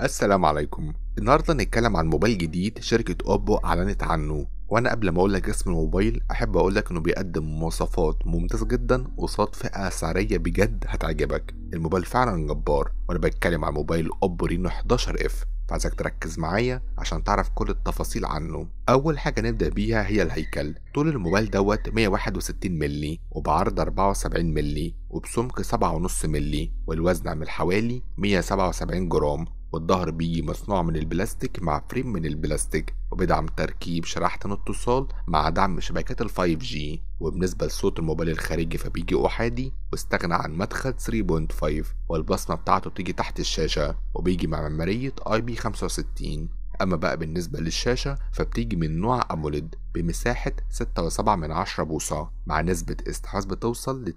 السلام عليكم النهارده هنتكلم عن موبايل جديد شركة اوبو اعلنت عنه وانا قبل ما اقولك اسم الموبايل احب اقولك انه بيقدم مواصفات ممتازة جدا قصاد فئة سعرية بجد هتعجبك الموبايل فعلا جبار وانا بتكلم عن موبايل اوبو رينو 11 اف فعايزك تركز معايا عشان تعرف كل التفاصيل عنه اول حاجه نبدا بيها هي الهيكل طول الموبايل دوت 161 مللي وبعرض 74 مللي وبسمك 7.5 مللي والوزن عامل حوالي 177 جرام والظهر بيجي مصنوع من البلاستيك مع فريم من البلاستيك وبيدعم تركيب شريحة الاتصال مع دعم شبكات ال 5G وبالنسبة لصوت الموبايل الخارجي فبيجي أحادي واستغنى عن مدخل 3.5 والبصمة بتاعته بتيجي تحت الشاشة وبيجي مع معمارية ip 65 أما بقى بالنسبة للشاشة فبتيجي من نوع أموليد بمساحة 6.7 بوصة مع نسبة استحواذ بتوصل ل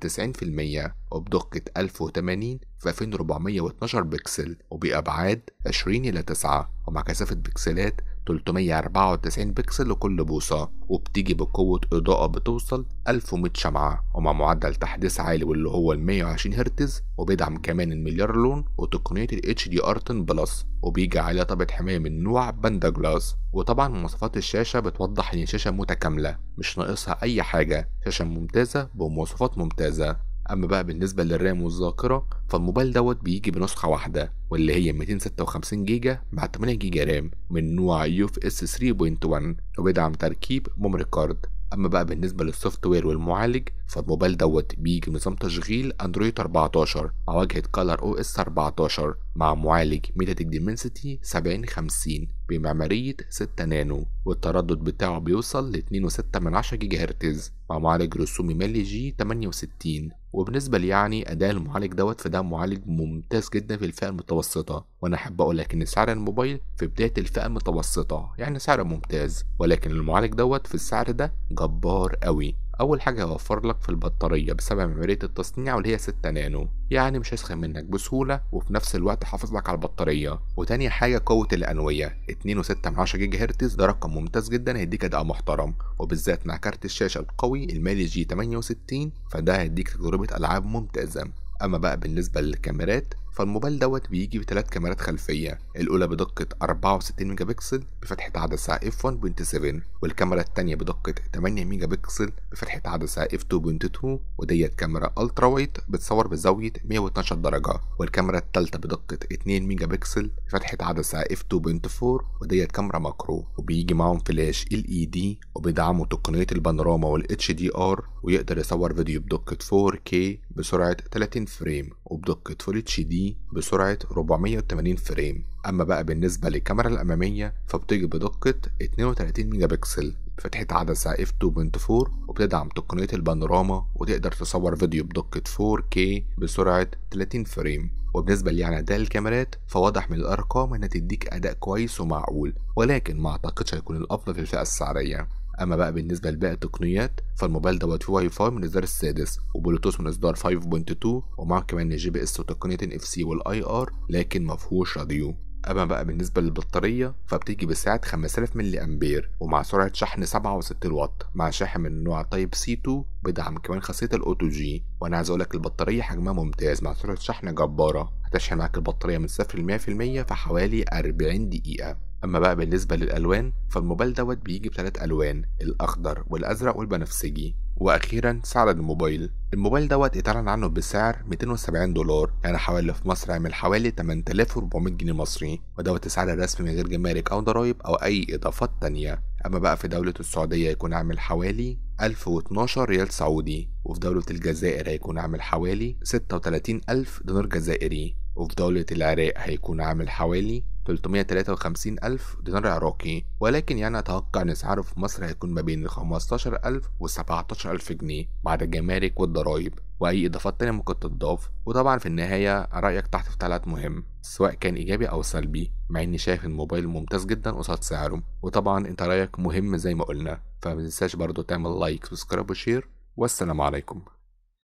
90% وبدقة 1080 في 2412 بكسل وبأبعاد 20 إلى 9 ومع كثافة بكسلات 394 بكسل لكل بوصة وبتيجي بقوة إضاءة بتوصل 1100 شمعة ومع معدل تحديث عالي واللي هو ال 120 هرتز وبيدعم كمان المليار لون وتقنية ال HDR 10 بلس وبيجي على طبقة حماية من نوع باندا جلاس وطبعا مواصفات الشاشة بتوضح إن الشاشة متكاملة مش ناقصها أي حاجة شاشة ممتازة بمواصفات ممتازة أما بقى بالنسبة للرام والذاكرة فالموبايل دوت بيجي بنسخة واحدة واللي هي 256 جيجا مع 8 جيجا رام من نوع يو اف اس 3.1 وبيدعم تركيب ميموري كارد اما بقى بالنسبه للسوفت وير والمعالج فالموبايل دوت بيجي نظام تشغيل اندرويد 14 مع واجهه كالر او اس 14 مع معالج ميتاتك ديمنسيتي 7050 بمعماريه 6 نانو والتردد بتاعه بيوصل ل 2.6 جيجا هرتز مع معالج رسومي مالي جي 68 وبالنسبة لي يعني أداء المعالج دوت فده معالج ممتاز جدا في الفئة المتوسطة وأنا أحب أقولك إن سعر الموبايل في بداية الفئة المتوسطة يعني سعر ممتاز ولكن المعالج دوت في السعر ده جبار قوي أول حاجة هيوفر لك في البطارية بسبب عملية التصنيع واللي هي 6 نانو يعني مش هيسخن منك بسهولة وفي نفس الوقت حافظ لك على البطارية وتاني حاجة قوة الأنوية 2.6 من جيجا هرتز ده رقم ممتاز جدا هيديك أداء محترم وبالذات مع كارت الشاشة القوي المالي جي 68 فده هيديك تجربة ألعاب ممتازة أما بقى بالنسبة للكاميرات فالموبايل دوت بيجي بثلاث كاميرات خلفيه الاولى بدقه 64 ميجا بكسل بفتحه عدسه اف 1.7 والكاميرا الثانيه بدقه 8 ميجا بكسل بفتحه عدسه اف 2.2 وديت كاميرا الترا وايت بتصور بزاويه 112 درجه والكاميرا الثالثه بدقه 2 ميجا بكسل بفتحه عدسه اف 2.4 وديت كاميرا ماكرو وبيجي معاهم فلاش ال اي دي وبيدعموا تقنيه البانوراما والاتش دي ار ويقدر يصور فيديو بدقه 4K بسرعة 30 فريم وبدقة فول اتش دي بسرعة 480 فريم أما بقى بالنسبة للكاميرا الأمامية فبتيجي بدقة 32 ميجا بكسل فتحة عدسة f2.4 وبتدعم تقنية البانوراما وتقدر تصور فيديو بدقة 4K بسرعة 30 فريم وبالنسبة يعني أداء الكاميرات فواضح من الأرقام إنها تديك أداء كويس ومعقول ولكن ما أعتقدش هيكون الأفضل في الفئة السعرية اما بقى بالنسبه لباقي التقنيات فالموبايل دوت فيه واي فاي من الإصدار السادس وبلوتوث من إصدار 5.2 ومعاه كمان جي بي اس وتقنية اف سي والاي ار لكن مفهوش راديو أما بقى بالنسبة للبطارية فبتيجي بسعة 5000 ملي أمبير ومع سرعة شحن 67 واط مع شاحن من نوع تايب سي 2 بدعم كمان خاصية الأوتو جي وأنا عايز اقول لك البطارية حجمها ممتاز مع سرعة شحن جبارة هتشحن معاك البطارية من 0 ل 100% في حوالي 40 دقيقة اما بقى بالنسبه للالوان فالموبايل دوت بيجي بثلاث الوان الاخضر والازرق والبنفسجي واخيرا سعر الموبايل الموبايل دوت اتعلن عنه بسعر 270 دولار يعني حوالي في مصر عامل حوالي 8400 جنيه مصري ودوت السعر الرسمي من غير جمارك او ضرايب او اي اضافات تانية اما بقى في دولة السعودية يكون عامل حوالي 1012 ريال سعودي وفي دولة الجزائر هيكون عامل حوالي 36000 دينار جزائري وفي دولة العراق هيكون عامل حوالي 353 ألف دينار عراقي ولكن يعني أتوقع أن سعره في مصر هيكون ما بين 15 ألف و 17 ألف جنيه بعد الجمارك والضرايب وأي إضافات تانية ممكن تضاف وطبعا في النهاية رأيك تحت في تعليقات مهم سواء كان إيجابي أو سلبي مع إني شايف الموبايل ممتاز جدا قصاد سعره وطبعا أنت رأيك مهم زي ما قلنا فمتنساش برضو تعمل لايك سبسكرايب وشير والسلام عليكم